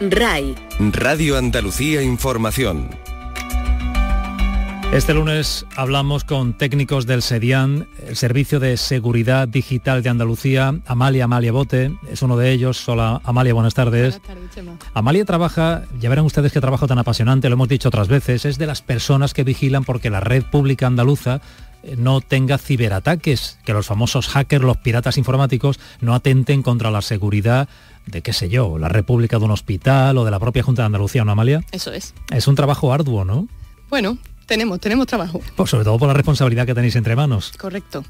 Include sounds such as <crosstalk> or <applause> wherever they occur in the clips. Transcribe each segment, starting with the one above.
RAI. Radio Andalucía Información. Este lunes hablamos con técnicos del SEDIAN, el Servicio de Seguridad Digital de Andalucía. Amalia, Amalia Bote, es uno de ellos. Hola, Amalia, buenas tardes. Buenas tardes, Amalia trabaja, ya verán ustedes qué trabajo tan apasionante, lo hemos dicho otras veces, es de las personas que vigilan porque la red pública andaluza eh, no tenga ciberataques, que los famosos hackers, los piratas informáticos, no atenten contra la seguridad de, qué sé yo, la República de un hospital o de la propia Junta de Andalucía, ¿no, Amalia? Eso es. Es un trabajo arduo, ¿no? Bueno, tenemos, tenemos trabajo. por pues sobre todo por la responsabilidad que tenéis entre manos. Correcto.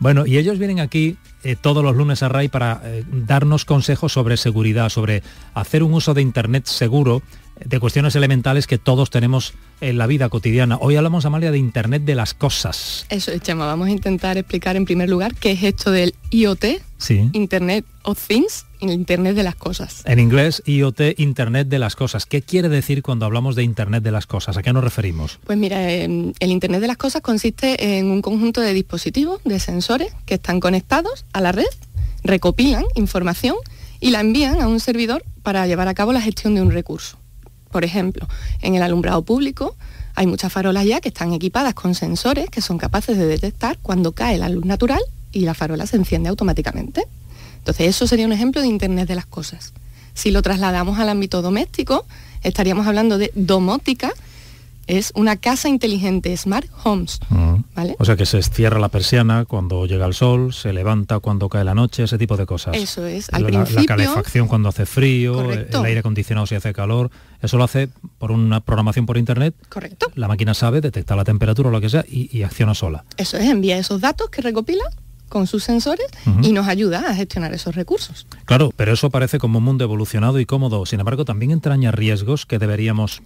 Bueno, y ellos vienen aquí eh, todos los lunes a RAI para eh, darnos consejos sobre seguridad, sobre hacer un uso de Internet seguro de cuestiones elementales que todos tenemos en la vida cotidiana. Hoy hablamos, Amalia, de Internet de las Cosas. Eso es, Chema. Vamos a intentar explicar en primer lugar qué es esto del IoT, Internet of Things, Internet de las Cosas. En inglés, IoT, Internet de las Cosas. ¿Qué quiere decir cuando hablamos de Internet de las Cosas? ¿A qué nos referimos? Pues mira, em, el Internet de las Cosas consiste en un conjunto de dispositivos, de sensores, que están conectados a la red, recopilan información y la envían a un servidor para llevar a cabo la gestión de un recurso. Por ejemplo, en el alumbrado público hay muchas farolas ya que están equipadas con sensores que son capaces de detectar cuando cae la luz natural y la farola se enciende automáticamente. Entonces, eso sería un ejemplo de Internet de las Cosas. Si lo trasladamos al ámbito doméstico, estaríamos hablando de domótica, es una casa inteligente, Smart Homes. ¿vale? O sea que se cierra la persiana cuando llega el sol, se levanta cuando cae la noche, ese tipo de cosas. Eso es, al la, principio... La calefacción cuando hace frío, el aire acondicionado si hace calor, eso lo hace por una programación por internet. Correcto. La máquina sabe, detecta la temperatura o lo que sea y acciona sola. Eso es, envía esos datos que recopila con sus sensores y nos ayuda a gestionar esos recursos. Claro, pero eso parece como un mundo evolucionado y cómodo. Sin embargo, también entraña riesgos que deberíamos...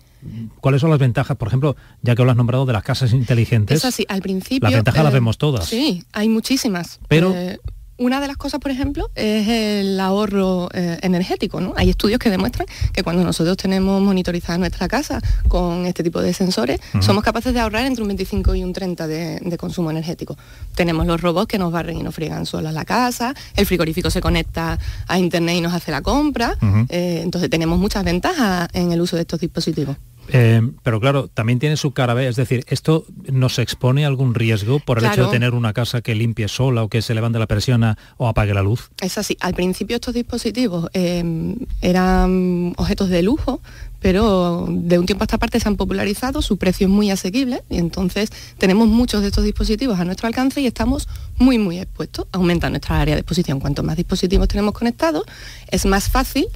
¿Cuáles son las ventajas, por ejemplo, ya que lo has nombrado, de las casas inteligentes? Eso así, al principio... Las ventajas las vemos todas. Sí, hay muchísimas. Pero eh, una de las cosas, por ejemplo, es el ahorro eh, energético. Hay estudios que demuestran que cuando nosotros tenemos monitorizada nuestra casa con este tipo de sensores, somos capaces de ahorrar entre un 25 y un 30 de, consumo energético. Tenemos los robots que nos barren y nos friegan solos la casa, el frigorífico se conecta a internet y nos hace la compra. Eh, entonces tenemos muchas ventajas en el uso de estos dispositivos. Eh, pero claro, también tiene su cara es decir, ¿esto nos expone algún riesgo por el hecho de tener una casa que limpie sola o que se levante la presión o apague la luz? Es así, al principio estos dispositivos em, eran objetos de lujo, pero de un tiempo a esta parte se han popularizado, su precio es muy asequible y entonces tenemos muchos de estos dispositivos a nuestro alcance y estamos muy muy expuestos. Aumenta nuestra área de exposición. Cuanto más dispositivos tenemos conectados, es más fácil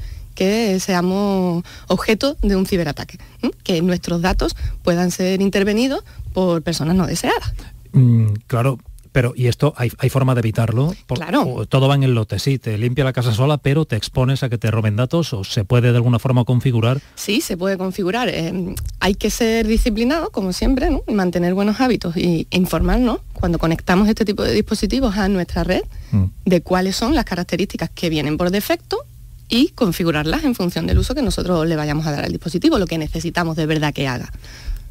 que seamos objeto de un ciberataque, que nuestros datos puedan ser intervenidos por personas no deseadas. Mm, claro, pero, ¿y esto hay, forma de evitarlo? claro. Todo va en el lote, sí, te limpia la casa sola, pero te expones a que te roben datos o se puede de alguna forma configurar. Sí, se puede configurar. Eh, hay que ser disciplinado, como siempre, mantener buenos hábitos y informarnos cuando conectamos este tipo de dispositivos a nuestra red mm. de cuáles son las características que vienen por defecto y configurarlas en función del uso que nosotros le vayamos a dar al dispositivo, lo que necesitamos de verdad que haga.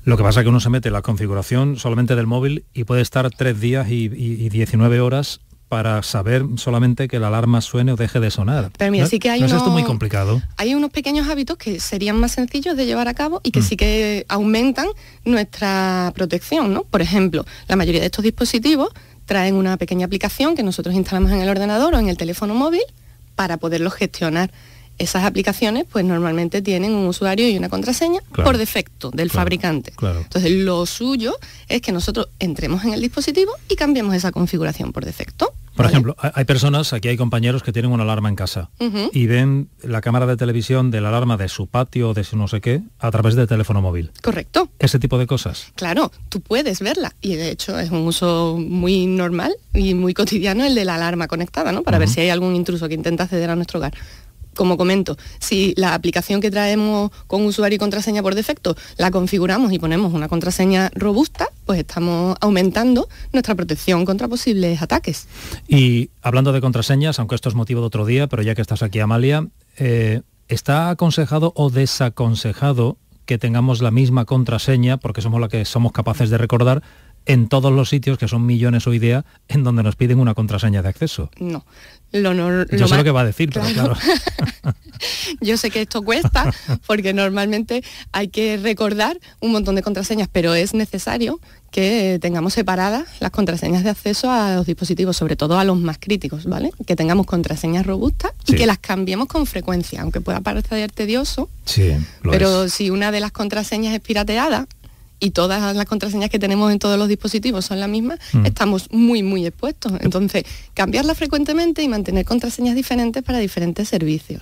Lo que pasa es que uno se mete la configuración solamente del móvil y puede estar tres días y, 19 horas para saber solamente que la alarma suene o deje de sonar. Pero mira, sí que hay ¿No unos, es esto muy complicado. Hay unos pequeños hábitos que serían más sencillos de llevar a cabo y que mm. sí que aumentan nuestra protección, ¿no? Por ejemplo, la mayoría de estos dispositivos traen una pequeña aplicación que nosotros instalamos en el ordenador o en el teléfono móvil para poderlo gestionar. Esas aplicaciones pues normalmente tienen un usuario y una contraseña por defecto del fabricante. Entonces lo suyo es que nosotros entremos en el dispositivo y cambiemos esa configuración por defecto. Por ejemplo, hay personas, aquí hay compañeros que tienen una alarma en casa y ven la cámara de televisión de la alarma de su patio o de su no sé qué a través del teléfono móvil. Correcto. Ese tipo de cosas. Claro, tú puedes verla y de hecho es un uso muy normal y muy cotidiano el de la alarma conectada, ¿no? Para ver si hay algún intruso que intenta acceder a nuestro hogar como comento, si la aplicación que traemos con usuario y contraseña por defecto la configuramos y ponemos una contraseña robusta, pues estamos aumentando nuestra protección contra posibles ataques. Y hablando de contraseñas, aunque esto es motivo de otro día, pero ya que estás aquí, Amalia, eh, ¿está aconsejado o desaconsejado que tengamos la misma contraseña, porque somos la que somos capaces de recordar, en todos los sitios, que son millones hoy día, en donde nos piden una contraseña de acceso. No. Lo, no, Yo sé lo que va a decir, pero claro. <laughs> Yo sé que esto cuesta, porque normalmente hay que recordar un montón de contraseñas, pero es necesario que tengamos separadas las contraseñas de acceso a los dispositivos, sobre todo a los más críticos, ¿vale? Que tengamos contraseñas robustas y que las cambiemos con frecuencia, aunque pueda parecer tedioso. Sí, pero si una de las contraseñas es pirateada, y todas las contraseñas que tenemos en todos los dispositivos son las mismas, mm. estamos muy, muy expuestos. Entonces, cambiarlas frecuentemente y mantener contraseñas diferentes para diferentes servicios.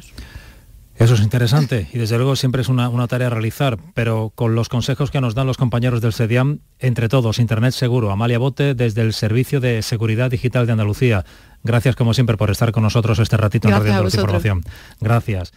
Eso es interesante y desde luego siempre es una, tarea a realizar, pero con los consejos que nos dan los compañeros del CEDIAM, entre todos, Internet Seguro, Amalia Bote, desde el Servicio de Seguridad Digital de Andalucía. Gracias como siempre por estar con nosotros este ratito en Radio Información. Gracias.